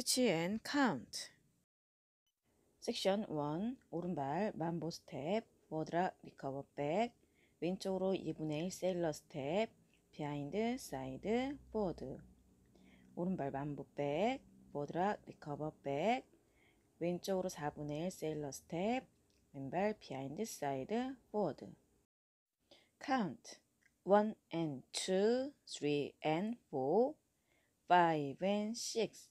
Teach and Count 섹션 1 오른발 만보 스텝 워드락 리커버 백 왼쪽으로 2분의 1 세일러 스텝 비하인드 사이드 포드 오른발 만보 백 워드락 리커버 백 왼쪽으로 4분의 1 세일러 스텝 왼발 비하인드 사이드 포드 count 1 and 2, 3 and 4, 5 and 6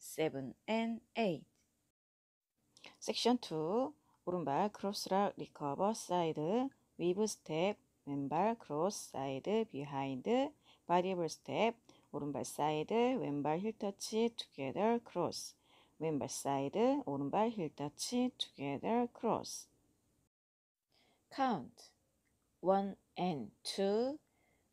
7 and 8 섹션 2 오른발 크로스락 리커버 사이드 위브 스텝 왼발 크로스 사이드 비하인드 바리블 스텝 오른발 사이드 왼발 힐 터치 투게더 크로스 왼발 사이드 오른발 힐 터치 투게더 크로스 c o u 1 and 2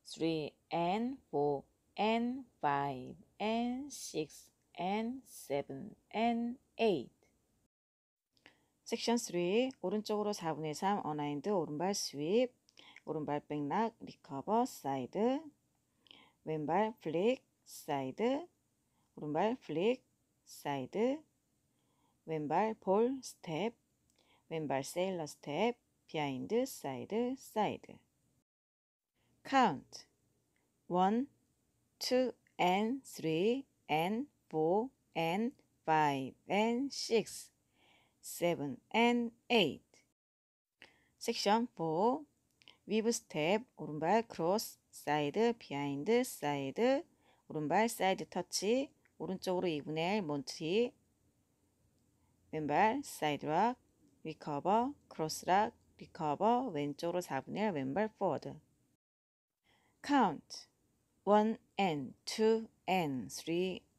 3 and 4 and 5 and 6 and 7 and 8. 섹션 3 오른쪽으로 4분의 3 어나인드 오른발 스윕 오른발 백락 리커버 사이드 왼발 플릭 사이드 오른발 플릭 사이드 왼발 볼 스텝 왼발 세일러 스텝 비하인드 사이드 사이드 count 1 2 and 3 and four and five and six, seven and eight. 섹션 4 위브 스텝 오른발 크로스 사이드 비하인드 사이드 오른발 사이드 터치 오른쪽으로 2분의 1 몬트리 왼발 사이드락 리커버 크로스락 리커버 왼쪽으로 4분의 1 왼발 포워드 카운트 1 and 2 and 3